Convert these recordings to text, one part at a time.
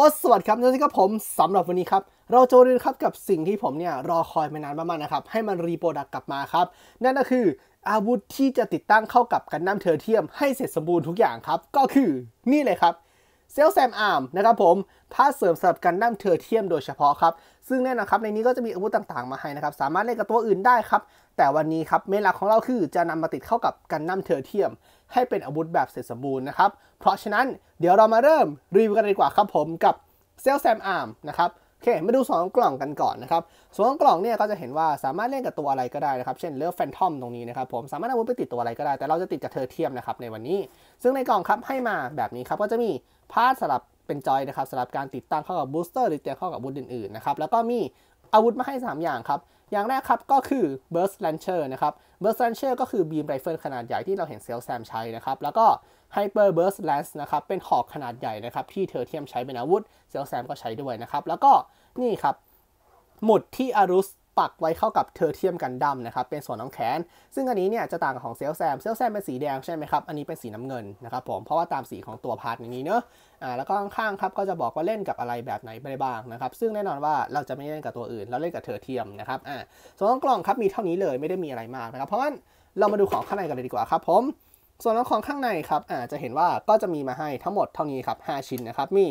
อสวัสดีครับนั่นก็ผมสำหรับวันนี้ครับเราจะรียนครับกับสิ่งที่ผมเนี่ยรอคอยมานานมากๆนะครับให้มันรีโปรดักกลับมาครับนั่นก็คืออาวุธที่จะติดตั้งเข้ากับกันน้ำเทอร์เทียมให้เสร็จสมบูรณ์ทุกอย่างครับก็คือนี่เลยครับเซลแซมอาร์มนะครับผมผ้าเสริมสำหรับกันน้้าเทอร์เทียมโดยเฉพาะครับ ซึ่งแน่นอนครับในนี้ก็จะมีอาวุธต่างๆมาให้นะครับสามารถเล่นกับตัวอื่นได้ครับแต่วันนี้ครับเมนหลักของเราคือจะนำมาติดเข้ากับกันน้้าเทอร์เทียมให้เป็นอาวุธแบบเสร็จสมบูรณ์นะครับ เพราะฉะนั้นเดี๋ยวเรามาเริ่มรีวิวกันดีกว่าครับผมกับเซลแซมอาร์มนะครับโอเคมาดู2กล่องกันก่อนนะครับสองกล่องเนี่ยก็จะเห็นว่าสามารถเล่นกับตัวอะไรก็ได้นะครับเช่นเลือกแฟนทอมตรงนี้นะครับผมสามารถเอาวุธไปติดตัวอะไรก็ได้ แต่เราจะติดกับเธอเทียมนะครับ ในวันนี้ ซึ่งในกล่องครับให้มาแบบนี้ครับก็จะมีพาร์ทสรับเป็นจอยนะครับสำหรับการติดตั้งเข้ากับบูสเตอร์หรือเตียงเข้ากับอาวุธอื่นๆนะครับแล้วก็มีอาวุธมาให้ 3 อย่างครับอย่างแรกครับก็คือ Burst Launcher นะครับ Burst Launcher ก็คือบีมไรเฟิลขนาดใหญ่ที่เราเห็นเซลแซมใช้นะครับ แล้วก็ Hyper Burst Lance นะครับ เป็นหอกขนาดใหญ่นะครับ ที่เธอเทียมใช้เป็นอาวุธเซลแซมก็ใช้ด้วยนะครับ แล้วก็นี่ครับ หมุดที่อารุสปักไว้เข้ากับเทอร์เทียมกันดำนะครับ เป็นส่วนของแขน ซึ่งอันนี้เนี่ยจะต่างของเซลแซมเซลแซมเป็นสีแดงใช่ไหมครับ อันนี้เป็นสีน้ำเงินนะครับผม เพราะว่าตามสีของตัวพาร์ทนี้เนอะอ่าแล้วก็ข้างๆครับก็จะบอกว่าเล่นกับอะไรแบบไหนไบ้างนะครับซึ่งแน่นอนว่าเราจะไม่เล่นกับตัวอื่นเราเล่นกับเทอร์เทียมนะครับอ่าส่วนของกล่องครับมีเท่านี้เลยไม่ได้มีอะไรมากนะครับ เพราะงั้นเรามาดูของข้างในกันเลยดีกว่าครับ ผม ส่วนของข้างในครับอาจจะเห็นว่าก็จะมีมาให้ทั้งหมดเท่านี้ครับ5ชิ้นนะครับมี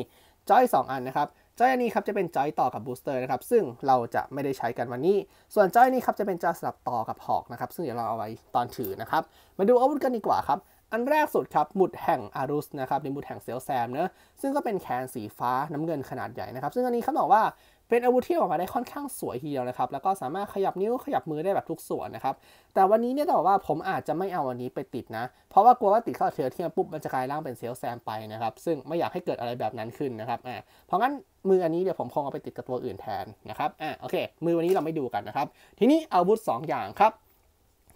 จอย 2 อันนะครับจอยอันนี้ครับจะเป็นจอยต่อกับบูสเตอร์นะครับ ซึ่งเราจะไม่ได้ใช้กันวันนี้ ส่วนจอยนี้ครับจะเป็นจอยสลับต่อกับหอกนะครับ ซึ่งเดี๋ยวเราเอาไว้ตอนถือนะครับ มาดูอาวุธกันดีกว่าครับอันแรกสุดครับหมุดแห่งอารุสนะครับในหมุดแห่งเซลแซมเนะซึ่งก็เป็นแขนสีฟ้าน้ำเงินขนาดใหญ่นะครับซึ่งอันนี้เขาบอกว่าเป็นอาวุธที่ออกมาได้ค่อนข้างสวยทีเดียวนะครับ แล้วก็สามารถขยับนิ้วขยับมือได้แบบทุกส่วนนะครับ แต่วันนี้เนี่ยต้องบอกว่าผมอาจจะไม่เอาอันนี้ไปติดนะ เพราะว่ากลัวว่าติดเข้าเทอเทียมปุ๊บมันจะกลายร่างเป็นเซลแซมไปนะครับซึ่งไม่อยากให้เกิดอะไรแบบนั้นขึ้นนะครับอ่าเพราะงั้นมืออันนี้เดี๋ยวผมคงเอาไปติดกับตัวอื่นแทนนะครับอ่าโอเค มือวันนี้เราไม่ดูกันนะครับทีนี้อาวุธ 2 อย่างครับ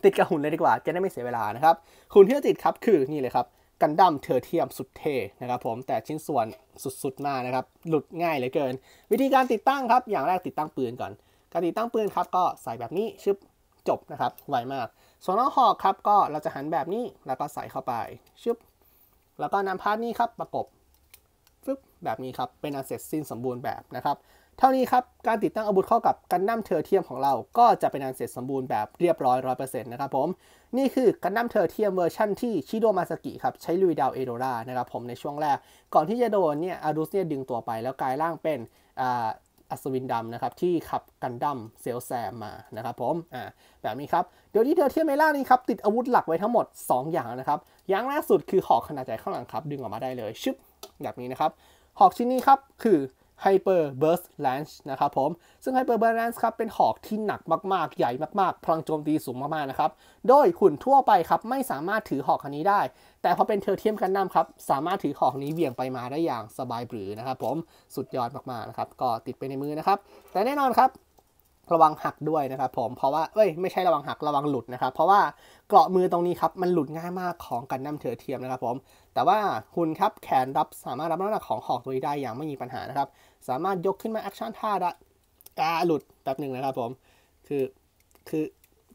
ติดกับหุ่นเลยดีกว่าจะได้ไม่เสียเวลานะครับหุ่นที่จะติดครับคือนี่เลยครับกันดั้มเทอร์เทียมสุดเท่นะครับ ผมแต่ชิ้นส่วนสุดๆมากนะครับหลุดง่ายเหลือเกิน วิธีการติดตั้งครับอย่างแรกติดตั้งปืนก่อนการติดตั้งปืนครับก็ใส่แบบนี้ชึบจบนะครับไวมาก ส่วนน้องหอกครับก็เราจะหันแบบนี้แล้วก็ใส่เข้าไปชึบแล้วก็นำพาร์ทนี้ครับประกบฟึบแบบนี้ครับเป็นอันเสร็จสิ้นสมบูรณ์แบบนะครับเท่านี้ครับ การติดตั้งอาวุธเข้ากับกันดั้มเทอร์เทียมของเราก็จะเป็นงานเสร็จสมบูรณ์แบบเรียบร้อยเซ็นะครับผม นี่คือกันดั้มเทอร์เทียมเวอร์ชั่นที่ชิโดมาสกิครับใช้ลุยดาวเอโดรานะครับผมในช่วงแรก ก่อนที่จะโดนเนี่ยอารุสเนี่ยดึงตัวไป แล้วกลายร่างเป็นอัศวินดำนะครับที่ขับกันดั้มเซลแซมมานะครับผมอ่าแบบนี้ครับเดี๋ยวนี้เทอร์เทียมเมล่านี่ครับ ติดอาวุธหลักไว้ทั้งหมด 2 อย่างนะครับอย่างแรกสุดคือหอกขนาดใหญ่ข้างหลังครับดึงออกมาได้เลยชึบแบบนี้นะครับหอกชิ้นนี้ครับคื Hyper Burst Lance นะครับผมซึ่ง Hyper Burst Lance ครับเป็นหอกที่หนักมากๆใหญ่มากๆ พลังโจมตีสูงมากๆนะครับโดยหุ่นทั่วไปครับไม่สามารถถือหอกคันนี้ได้ แต่พอเป็นเทอร์เทียมกันนํำครับ สามารถถือหอกนี้เวี่ยงไปมาได้อย่างสบายปรือนะครับผมสุดยอดมากๆนะครับก็ติดไปในมือนะครับ แต่แน่นอนครับระวังหักด้วยนะครับผม เพราะว่าเอ้ย ไม่ใช่ระวังหัก ระวังหลุดนะครับ เพราะว่าเกราะมือตรงนี้ครับ มันหลุดง่ายมากของกันน้ำเถือเทียมนะครับผม แต่ว่าคุณครับ แขนรับ สามารถรับน้ำหนักของหอกตัวนี้ได้อย่างไม่มีปัญหานะครับ สามารถยกขึ้นมาแอคชั่นท่าได้อาหลุดแป๊บหนึ่งนะครับผม คือ คือ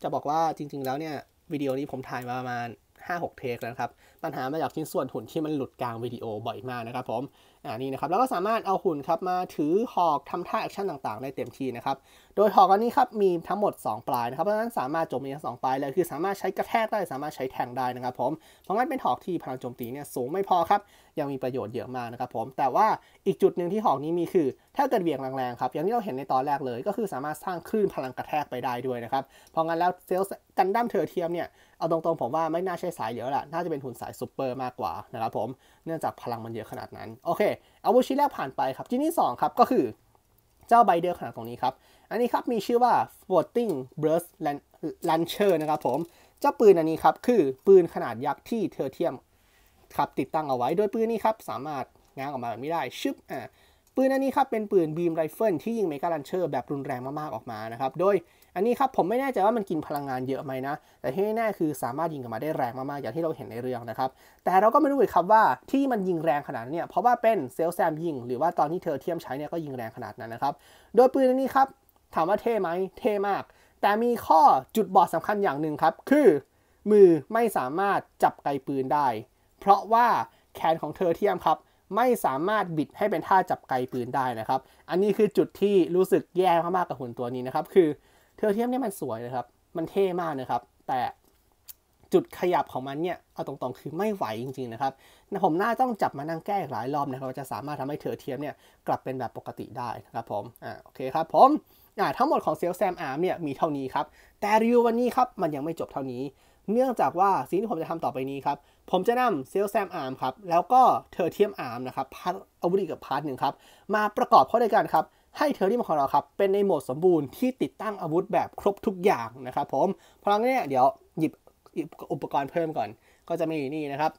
จะบอกว่าจริงๆแล้วเนี่ย วิดีโอนี้ผมถ่ายมาประมาณ 5-6 เทคแล้วครับ ปัญหามาจากชิ้นส่วนหุ่นที่มันหลุดกลางวิดีโอบ่อยมากนะครับ ผม อ่านี่นะครับ แล้วก็สามารถเอาหุ่นครับมาถือหอกทำท่าแอคชั่นต่างๆได้เต็มที่นะครับโดยหอกอันนี้ครับมีทั้งหมด 2 ปลายนะครับเพราะฉะนั้นสามารถโจมตีทั้งสองปลายเลย คือสามารถใช้กระแทกได้สามารถใช้แทงได้นะครับผมเพราะงั้นเป็นหอกที่พลังโจมตีเนี่ยสูงไม่พอครับยังมีประโยชน์เยอะมากนะครับผมแต่ว่าอีกจุดหนึ่งที่หอกนี้มีคือถ้าเกิดเบี่ยงแรงๆครับอย่างที่เราเห็นในตอนแรกเลยก็คือสามารถสร้างคลื่นพลังกระแทกไปได้ด้วยนะครับเพราะงั้นแล้วเซลกันดั้มเทอร์เทียมเนี่ยเอาตรงๆผมว่าไม่น่าใช้สายเยอะแหละน่าจะเป็นหุ่นสายซูเปอร์มากกว่านะครับผมเนื่องจากพลังมันเยอะขนาดนั้นโอเคอาวุธชิ้นแรกผ่านไปครับชิ้นที่2ครับก็คือเจ้าใบเดือยขนาดตรงนี้ครับ อันนี้ครับ มีชื่อว่า floating burst launcher นะครับผม เจ้าปืนอันนี้ครับ คือปืนขนาดยักษ์ที่เทอร์เทียม ครับติดตั้งเอาไว้ โดยปืนนี้ครับ สามารถง้างออกมาแบบนี้ได้ ชึบอ่าปืนอันนี้ครับเป็นปืนบีมไรเฟิลที่ยิงเมกาลันเชอร์แบบรุนแรงมาก ๆ ออกมานะครับโดยอันนี้ครับผมไม่แน่ใจว่ามันกินพลังงานเยอะไหมนะแต่ที่แน่คือสามารถยิงกอัมาได้แรงมาก ๆ อย่างที่เราเห็นในเรื่องนะครับแต่เราก็ไม่รู้อีกครับว่าที่มันยิงแรงขนาดนี้เพราะว่าเป็นเซลแซมยิงหรือว่าตอนที่เธอเทียมใช้เนี่ยก็ยิงแรงขนาดนั้นนะครับโดยปืนอันนี้ครับถามว่าเท่ไหมเท่มาก แต่มีข้อจุดบอดสำคัญอย่างหนึ่งครับคือ มือไม่สามารถจับไกลปืนได้ เพราะว่าแขนของเธอเทียมครับไม่สามารถบิดให้เป็นท่าจับไกปืนได้นะครับ อันนี้คือจุดที่รู้สึกแย่มากๆกับหุ่นตัวนี้นะครับ คือเทอเทียมนี่มันสวยนะครับ มันเท่มากนะครับ แต่จุดขยับของมันเนี่ยเอาตรงๆคือไม่ไหวจริงๆ นะครับ ผมน่าต้องจับมานั่งแก้หลายรอบนะครับจะสามารถทำให้เทอเทียมเนี่ยกลับเป็นแบบปกติได้นะครับผม อ่า โอเคครับผม อ่า ทั้งหมดของเซลแซมอาร์มเนี่ยมีเท่านี้ครับ แต่รีวิววันนี้ครับมันยังไม่จบเท่านี้เนื่องจากว่าสิ่งที่ผมจะทำต่อไปนี้ครับ ผมจะนำเซลแซมอาร์มครับ แล้วก็เทอร์เทียมอาร์มนะครับพาร์ทอาวุธกีบพาร์ทหนึ่งครับ มาประกอบเข้าด้วยกันครับ ให้เทอร์เทียมของเราครับ เป็นในโหมดสมบูรณ์ที่ติดตั้งอาวุธแบบครบทุกอย่างนะครับผมพราะงั้นเนี่ยเดี๋ยวหยิบอุปกรณ์เพิ่มก่อน ก็จะมีนี่นะครับ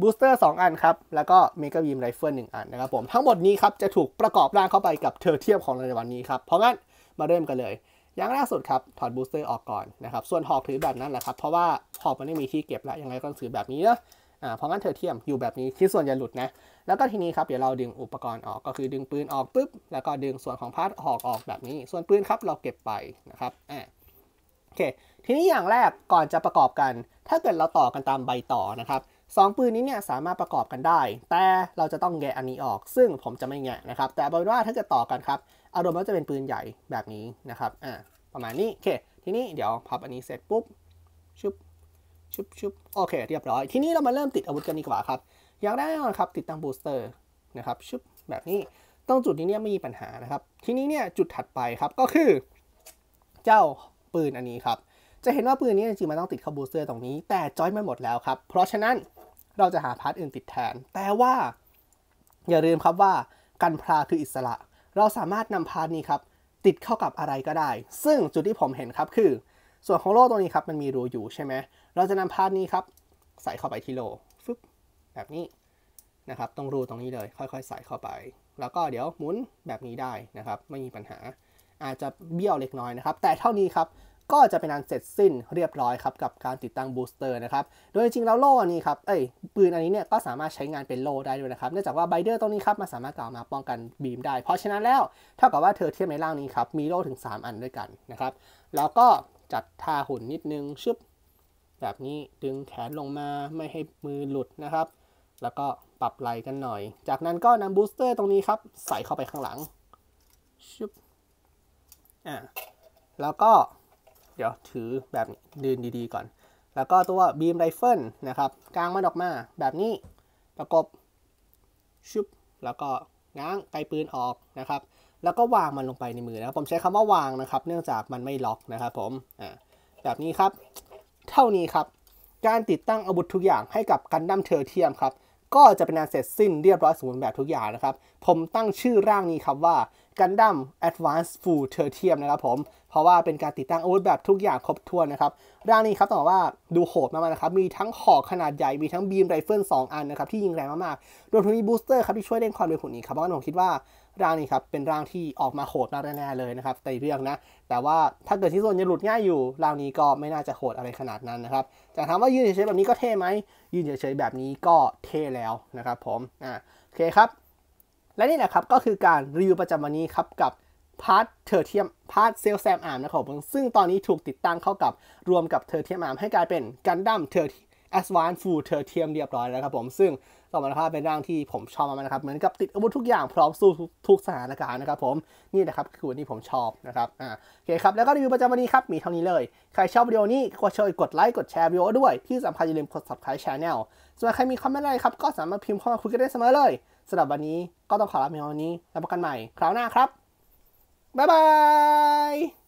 บูสเตอร์2 อันครับ แล้วก็เมกาบีมไรเฟิลหนึ่งอันนะครับผมทั้งหมดนี้ครับจะถูกประกอบร่างเข้าไปกับเทอร์เทียมของเราในวันนี้ครับเพราะงั้นมาเริ่มกันเลยอย่างแรกสุดครับถอดบูสเตอร์ออกก่อนนะครับส่วนหอกถือแบบนั้นแหละครับ เพราะว่าหอกมันไม่มีที่เก็บแล้วยังไงก็ถือแบบนี้นะอ่าเพราะงั้นเธอเทียมอยู่แบบนี้ที่ส่วนจะ่หลุดนะแล้วก็ทีนี้ครับเดี๋ยวเราดึงอุปกรณ์ออกก็คือดึงปืนออกปุ๊บแล้วก็ดึงส่วนของพาร์ทหอกออกแบบนี้ ส่วนปืนครับเราเก็บไปนะครับอ่าโอเค ทีนี้อย่างแรกก่อนจะประกอบกัน ถ้าเกิดเราต่อกันตามใบต่อนะครับ2 ปืนนี้เนี่ยสามารถประกอบกันได้ แต่เราจะต้องแงะอันนี้ออก ซึ่งผมจะไม่แงะนะครับ แต่บอกว่าถ้าจะต่อกันครับ อารมณ์ก็จะเป็นปืนใหญ่แบบนี้นะครับ อ่า ประมาณนี้โอเค ทีนี้เดี๋ยวพับอันนี้เสร็จปุ๊บชุบชุบชุบโอเค เรียบร้อย ทีนี้เรามาเริ่มติดอาวุธกันดีกว่าครับ อย่างแรกนะครับ ติดตั้งบูสเตอร์นะครับชุบแบบนี้ ตรงจุดนี้เนี่ยไม่มีปัญหานะครับ ทีนี้เนี่ยจุดถัดไปครับ ก็คือ เจ้าปืนอันนี้ครับ จะเห็นว่าปืนนี้จริงๆมันต้องติดเข้าบูสเตอร์ตรงนี้แต่จอยม่หมดแล้วครับเพราะฉะนั้นเราจะหาพาร์ทอื่นติดแทน แต่ว่า อย่าลืมครับว่ากันพราคืออิสระ เราสามารถนำพาร์ทนี้ครับ ติดเข้ากับอะไรก็ได้ ซึ่งจุดที่ผมเห็นครับคือ ส่วนของโล่ตัวนี้ครับมันมีรูอยู่ใช่ไหมเราจะนำพาร์ทนี้ครับ ใส่เข้าไปที่โล่ฟึบแบบนี้นะครับ ตรงรูตรงนี้เลย ค่อยๆ ใส่เข้าไป แล้วก็เดี๋ยวหมุนแบบนี้ได้นะครับ ไม่มีปัญหาอาจจะเบี้ยวเล็กน้อยนะครับ แต่เท่านี้ครับก็จะเป็นงานเสร็จสิ้นเรียบร้อยครับกับการติดตั้งบูสเตอร์นะครับ โดยจริงแล้วโล่นี้ครับ เอ้ยปืนอันนี้เนี่ยก็สามารถใช้งานเป็นโล่ได้ด้วยนะครับ เนื่องจากว่าไบเดอร์ตัวนี้ครับมันสามารถกล่าวมาป้องกันบีมได้ เพราะฉะนั้นแล้วเท่ากับว่าเธอเทียบในร่างนี้ครับ มีโล่ถึง 3 อันด้วยกันนะครับ แล้วก็จัดท่าหุ่นนิดนึงชึบแบบนี้ดึงแขนลงมาไม่ให้มือหลุดนะครับ แล้วก็ปรับไหลกันหน่อย จากนั้นก็นำบูสเตอร์ ตรงนี้ครับใส่เข้าไปข้างหลังชึบอ่าแล้วก็เดี๋ยวถือแบบดืนดีๆก่อน แล้วก็ตัวบีมไรเฟิลนะครับ กลางมันออกมาแบบนี้ประกบชุบแล้วก็ง้างไกปืนออกนะครับ แล้วก็วางมันลงไปในมือนะครับ ผมใช้คำว่าวางนะครับ เนื่องจากมันไม่ล็อกนะครับผมอ่าแบบนี้ครับ เท่านี้ครับ การติดตั้งอาวุธทุกอย่างให้กับกันดั้มเทอร์เทียมครับ ก็จะเป็นงานเสร็จสิ้นเรียบร้อยสมบูรณ์แบบทุกอย่างนะครับ ผมตั้งชื่อร่างนี้ครับว่ากันดั้ม Advanced Full t e r t i u m นะครับผมเพราะว่าเป็นการติดตั้งอาวุธแบบทุกอย่างครบถ้วนนะครับร่างนี้ครับต้องบอกว่าดูโหดมากๆนะครับ มีทั้งหอกขนาดใหญ่มีทั้งบีมไรเฟิล2อันนะครับที่ยิงแรงมากๆรวมถึงมีบูสเตอร์ครับที่ช่วยเล่นความเร็วผุนอีกครับ เพราะงั้นผมคิดว่าร่างนี้ครับเป็นร่างที่ออกมาโหดมากแน่ๆเลยนะครับในเรื่องนะ แต่ว่าถ้าเกิดที่ส่วนจะหลุดง่ายอยู่ร่างนี้ก็ไม่น่าจะโหดอะไรขนาดนั้นนะครับแต่ถามว่ายืนเฉยๆแบบนี้ก็เท่ไหมยืนเฉยๆแบบนี้ก็เท่แล้วนะครับ ผมอ่าโอเคครับและนี่แหละครับก็คือการรีวิวประจำวันนี้ครับกับพาร์ทเทอร์เทียมพาร์ทเซลแซมอาร์มนะครับผมซึ่งตอนนี้ถูกติดตั้งเข้ากับรวมกับเทอร์เทียมอาร์มให้กลายเป็นกันดั้มเทอร์แอสวานฟูลเทอร์เทียมเรียบร้อยแล้วครับผมซึ่งต่อมาครับเป็นร่างที่ผมชอบมากนะครับเหมือนกับติดอาวุธทุกอย่างพร้อมสู้ทุกสถานการณ์นะครับผมนี่นะครับคือวันที่ผมชอบนะครับอ่าโอเคครับแล้วก็รีวิวประจำวันนี้ครับมีเท่านี้เลย ใครชอบวิดีโอนี้ก็ช่วยกดไลค์กดแชร์วิดีโอด้วยที่สำคัญอย่าลืมกด subscribe channel ส่วนใครมีคอมเมนต์อะไรครับก็สามารถพิมพ์เข้ามาคุยกันได้เสมอเลยสำหรับวันนี้ก็ต้องขอลาไปวันนี้แล้วพบกันใหม่คราวหน้าครับ บ๊ายบาย